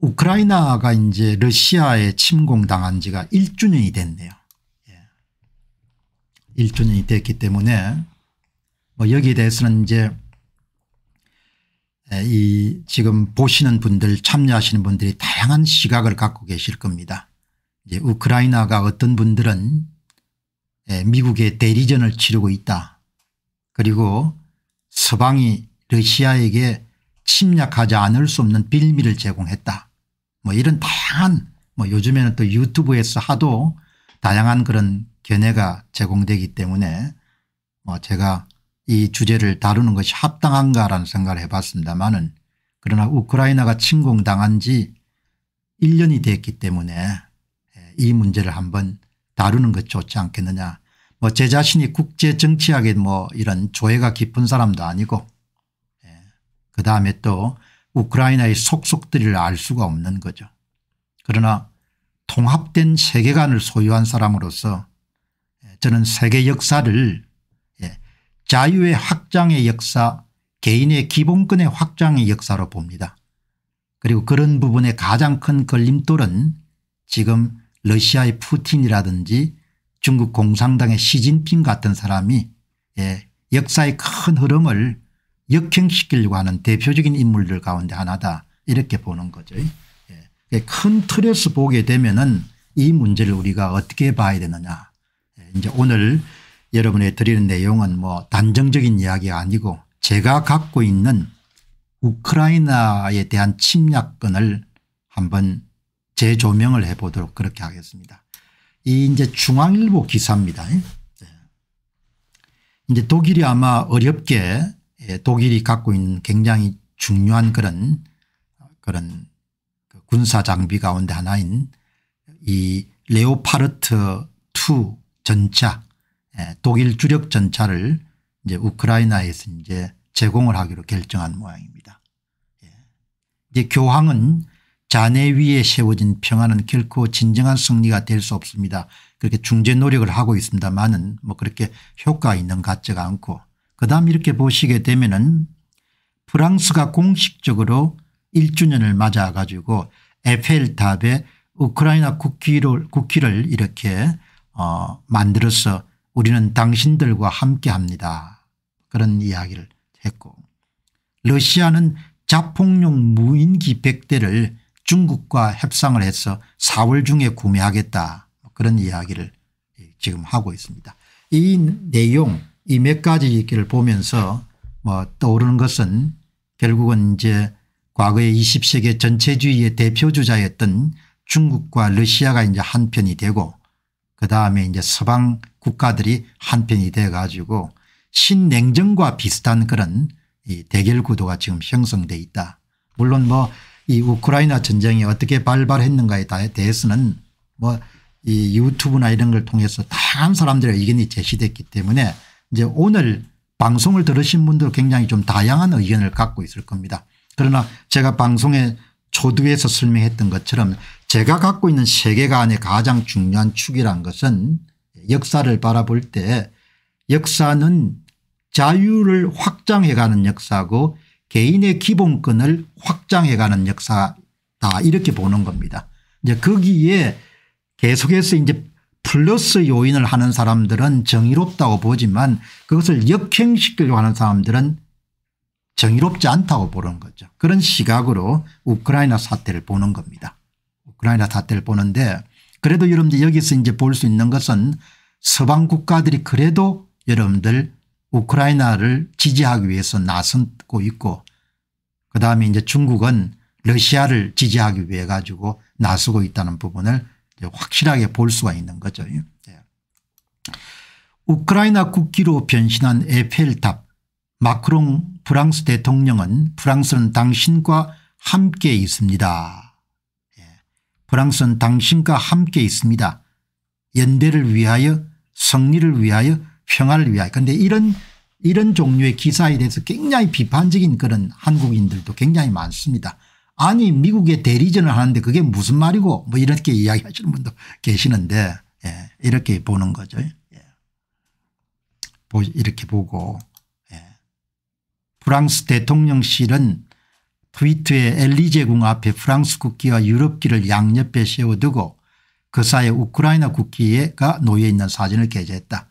우크라이나가 이제 러시아에 침공당한 지가 1주년이 됐네요. 1주년이 예. 됐기 때문에 뭐 여기에 대해서는 이제 예, 이 지금 보시는 분들 참여하시는 분들이 다양한 시각을 갖고 계실 겁니다. 이제 우크라이나가 어떤 분들은 예, 미국의 대리전을 치르고 있다. 그리고 서방이 러시아에게 침략하지 않을 수 없는 빌미를 제공했다. 뭐 이런 다양한 뭐 요즘에는 또 유튜브에서 하도 다양한 그런 견해가 제공되기 때문에 뭐 제가 이 주제를 다루는 것이 합당한가라는 생각을 해봤습니다마는 그러나 우크라이나가 침공당한 지 1년이 됐기 때문에 예, 이 문제를 한번 다루는 것 좋지 않겠느냐 뭐 제 자신이 국제 정치학에 뭐 이런 조예가 깊은 사람도 아니고 예, 그 다음에 또 우크라이나의 속속들을 알 수가 없는 거죠. 그러나 통합된 세계관을 소유한 사람으로서 예, 저는 세계 역사를 예, 자유의 확장의 역사 개인의 기본권의 확장의 역사로 봅니다. 그리고 그런 부분의 가장 큰 걸림돌은 지금 러시아의 푸틴이라든지 중국 공산당의 시진핑 같은 사람이 예, 역사의 큰 흐름을 역행시키려고 하는 대표적인 인물들 가운데 하나다 이렇게 보는 거죠. 예. 예. 큰 틀에서 보게 되면 은이 문제를 우리가 어떻게 봐야 되느냐 예. 이제 오늘 여러분이 드리는 내용은 뭐 단정적인 이야기가 아니고 제가 갖고 있는 우크라이나에 대한 침략권을 한번 재조명을 해보도록 그렇게 하겠습니다. 이 이제 중앙일보 기사입니다. 예. 이제 독일이 아마 어렵게 예, 독일이 갖고 있는 굉장히 중요한 그런 그런 그 군사 장비 가운데 하나인 이 레오파르트 2 전차 예, 독일 주력 전차를 이제 우크라이나에서 이제 제공을 하기로 결정한 모양입니다. 예. 이제 교황은 잔해 위에 세워진 평화는 결코 진정한 승리가 될 수 없습니다. 그렇게 중재 노력을 하고 있습니다만은 뭐 그렇게 효과 있는 같지가 않고 그 다음 이렇게 보시게 되면은 프랑스가 공식적으로 1주년을 맞아 가지고 에펠탑에 우크라이나 국기를, 국기를 이렇게 어 만들어서 우리는 당신들과 함께합니다. 그런 이야기를 했고 러시아는 자폭용 무인기 100대를 중국과 협상을 해서 4월 중에 구매하겠다 그런 이야기를 예, 지금 하고 있습니다. 이 내용 이몇 가지 얘기를 보면서 뭐 떠오르는 것은 결국은 이제 과거의 20세기 전체주의의 대표주자였던 중국과 러시아가 이제 한편이 되고 그다음에 이제 서방 국가들이 한편이 돼 가지고 신냉전과 비슷한 그런 이 대결 구도가 지금 형성돼 있다. 물론 뭐 이 우크라이나 전쟁이 어떻게 발발했는가에 대해서는 뭐 이 유튜브나 이런 걸 통해서 다양한 사람들의 의견이 제시됐기 때문에 이제 오늘 방송을 들으신 분들 굉장히 좀 다양한 의견을 갖고 있을 겁니다. 그러나 제가 방송에 초두에서 설명했던 것처럼 제가 갖고 있는 세계관의 가장 중요한 축이란 것은 역사를 바라볼 때 역사는 자유를 확장해가는 역사고 개인의 기본권을 확장해가는 역사다 이렇게 보는 겁니다. 이제 거기에 계속해서 이제 플러스 요인을 하는 사람들은 정의롭다고 보지만 그것을 역행시키려고 하는 사람들은 정의롭지 않다고 보는 거죠. 그런 시각으로 우크라이나 사태를 보는 겁니다. 우크라이나 사태를 보는데 그래도 여러분들 여기서 이제 볼 수 있는 것은 서방 국가들이 그래도 여러분들 우크라이나를 지지하기 위해서 나서고 있고 그다음에 이제 중국은 러시아를 지지하기 위해 가지고 나서고 있다는 부분을 확실하게 볼 수가 있는 거죠. 예. 우크라이나 국기로 변신한 에펠탑 마크롱 프랑스 대통령은 프랑스는 당신과 함께 있습니다. 예. 프랑스는 당신과 함께 있습니다. 연대를 위하여 승리를 위하여 평화를 위하여 그런데 이런 이런 종류의 기사에 대해서 굉장히 비판적인 그런 한국인들도 굉장히 많습니다. 아니 미국에 대리전을 하는데 그게 무슨 말이고 뭐 이렇게 이야기하시는 분도 계시는데 예, 이렇게 보는 거죠. 예. 이렇게 보고 예. 프랑스 대통령실은 트위트에 엘리제궁 앞에 프랑스 국기와 유럽기를 양옆에 세워두고 그 사이에 우크라이나 국기가 놓여 있는 사진을 게재했다.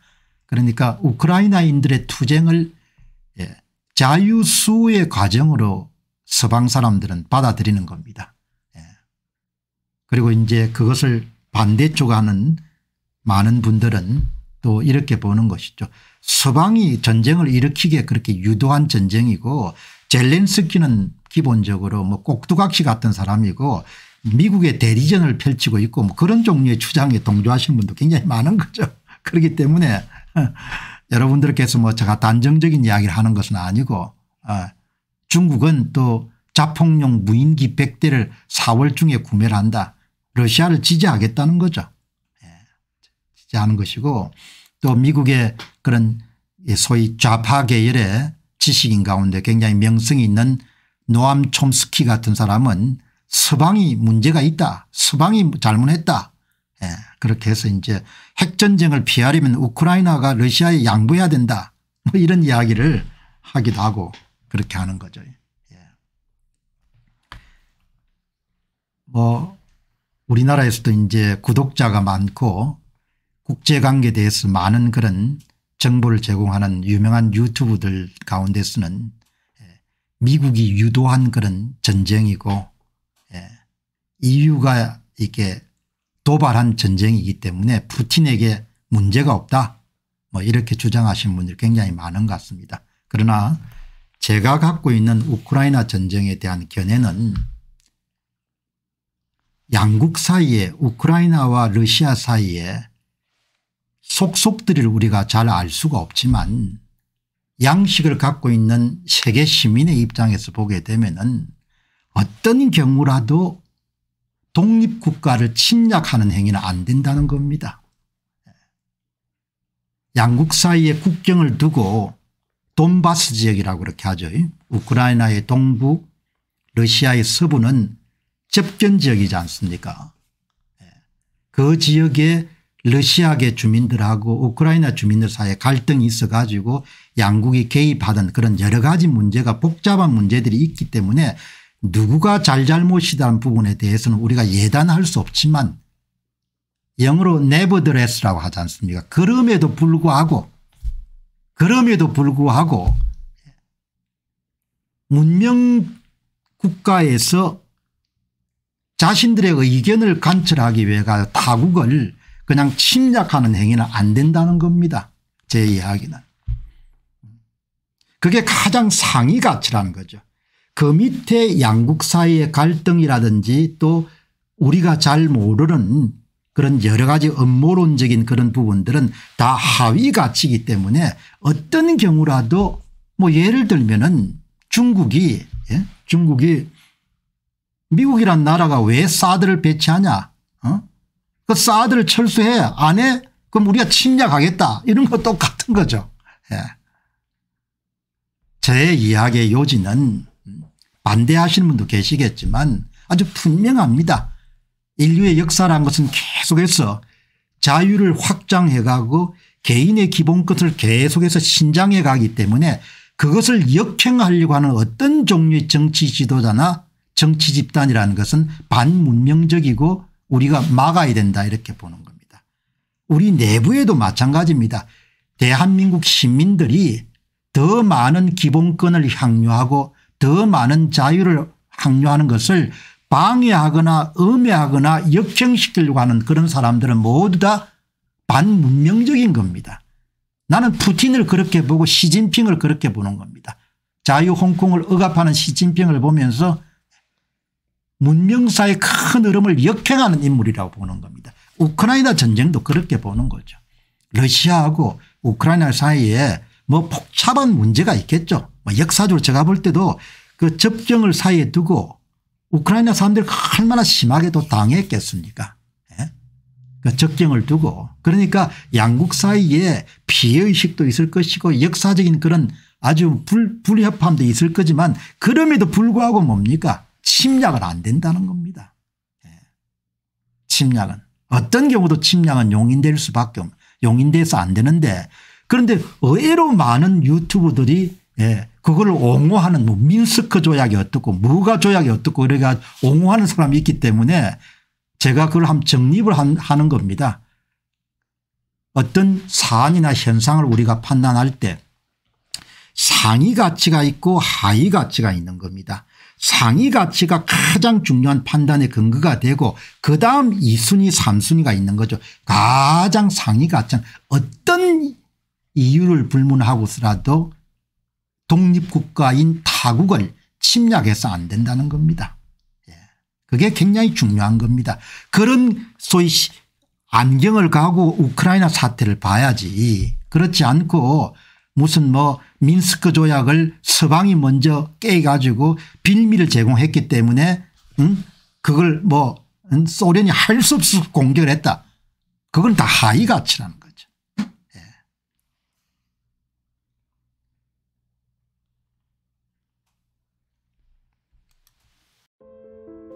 그러니까 우크라이나인들의 투쟁을 예, 자유수의 과정으로 서방 사람들은 받아들이는 겁니다. 예. 그리고 이제 그것을 반대쪽 하는 많은 분들은 또 이렇게 보는 것이죠. 서방이 전쟁을 일으키게 그렇게 유도한 전쟁이고 젤렌스키는 기본적으로 뭐 꼭두각시 같은 사람이고 미국의 대리전을 펼치고 있고 뭐 그런 종류의 주장에 동조하신 분도 굉장히 많은 거죠. 그렇기 때문에 여러분들께서 뭐 제가 단정적인 이야기를 하는 것은 아니고 어 중국은 또 자폭용 무인기 100대를 4월 중에 구매를 한다. 러시아를 지지하겠다는 거죠. 예, 지지하는 것이고 또 미국의 그런 소위 좌파 계열의 지식인 가운데 굉장히 명성이 있는 노암 촘스키 같은 사람은 서방이 문제가 있다. 서방이 잘못했다. 예, 그렇게 해서 이제 핵전쟁을 피하려면 우크라이나가 러시아에 양보해야 된다. 뭐 이런 이야기를 하기도 하고 그렇게 하는 거죠. 예. 뭐 우리나라에서도 이제 구독자가 많고 국제관계에 대해서 많은 그런 정보를 제공하는 유명한 유튜브들 가운데서는 예, 미국이 유도한 그런 전쟁이고 예, EU가 이렇게 도발한 전쟁이기 때문에 푸틴에게 문제가 없다 뭐 이렇게 주장하신 분들 굉장히 많은 것 같습니다. 그러나 제가 갖고 있는 우크라이나 전쟁에 대한 견해는 양국 사이에 우크라이나와 러시아 사이에 속속들을 우리가 잘 알 수가 없지만 양식을 갖고 있는 세계 시민의 입장에서 보게 되면 어떤 경우라도 독립국가를 침략하는 행위는 안 된다는 겁니다. 양국 사이에 국경을 두고 돈바스 지역이라고 그렇게 하죠. 우크라이나의 동부 러시아의 서부는 접견 지역이지 않습니까 예. 그 지역에 러시아계 주민들하고 우크라이나 주민들 사이에 갈등이 있어 가지고 양국이 개입하던 그런 여러 가지 문제가 복잡한 문제들이 있기 때문에 누구가 잘잘못이다는 부분에 대해서는 우리가 예단할 수 없지만 영어로 n 버드레스라고 하지 않습니까 그럼에도 불구하고 그럼에도 불구하고 문명 국가에서 자신들의 의견을 간철하기 위해 타국을 그냥 침략하는 행위는 안 된다는 겁니다. 제 이야기는. 그게 가장 상위 가치라는 거죠. 그 밑에 양국 사이의 갈등이라든지 또 우리가 잘 모르는 그런 여러 가지 음모론적인 그런 부분들은 다 하위 가치이기 때문에 어떤 경우라도 뭐 예를 들면은 중국이 예? 중국이 미국이란 나라가 왜 사드를 배치하냐 어? 그 사드를 철수해 안해 그럼 우리가 침략하겠다 이런 것도 같은 거죠. 예. 제 이야기의 요지는 반대하시는 분도 계시겠지만 아주 분명합니다. 인류의 역사란 것은 계속해서 자유를 확장해 가고 개인의 기본 것을 계속해서 신장해 가기 때문에 그것을 역행하려고 하는 어떤 종류의 정치 지도자나 정치 집단이라는 것은 반문명적이고 우리가 막아야 된다 이렇게 보는 겁니다. 우리 내부에도 마찬가지입니다. 대한민국 시민들이 더 많은 기본권을 향유하고 더 많은 자유를 향유하는 것을 방해하거나 음해하거나 역행시키려고 하는 그런 사람들은 모두 다 반문명적인 겁니다. 나는 푸틴을 그렇게 보고 시진핑을 그렇게 보는 겁니다. 자유 홍콩을 억압하는 시진핑을 보면서 문명사의 큰 흐름을 역행하는 인물이라고 보는 겁니다. 우크라이나 전쟁도 그렇게 보는 거죠. 러시아하고 우크라이나 사이에 뭐 복잡한 문제가 있겠죠. 뭐 역사적으로 제가 볼 때도 그 접경을 사이에 두고 우크라이나 사람들 얼마나 심하게 또 당했겠습니까 예? 그러니까 적경을 두고 그러니까 양국 사이에 피해의식도 있을 것이고 역사적인 그런 아주 불, 불협함도 있을 거지만 그럼에도 불구하고 뭡니까 침략은 안 된다는 겁니다. 예. 침략은 어떤 경우도 침략은 용인될 수밖에 없 용인돼서 안 되는데 그런데 의외로 많은 유튜브들이 예. 그걸 옹호하는 뭐 민스크 조약이 어떻고 무가 조약이 어떻고 그러니 옹호하는 사람이 있기 때문에 제가 그걸 한 정립을 한 하는 겁니다. 어떤 사안이나 현상을 우리가 판단할 때 상위 가치가 있고 하위 가치가 있는 겁니다. 상위 가치가 가장 중요한 판단의 근거가 되고 그 다음 2순위 3순위가 있는 거죠. 가장 상위 가치는 어떤 이유를 불문하고서라도 독립국가인 타국을 침략해서 안 된다는 겁니다. 예. 그게 굉장히 중요한 겁니다. 그런 소위 안경을 가고 우크라이나 사태를 봐야지 그렇지 않고 무슨 뭐 민스크 조약을 서방이 먼저 깨 가지고 빌미를 제공했기 때문에 응? 그걸 뭐 소련이 할 수 없이 공격을 했다. 그건 다 하이 가치라는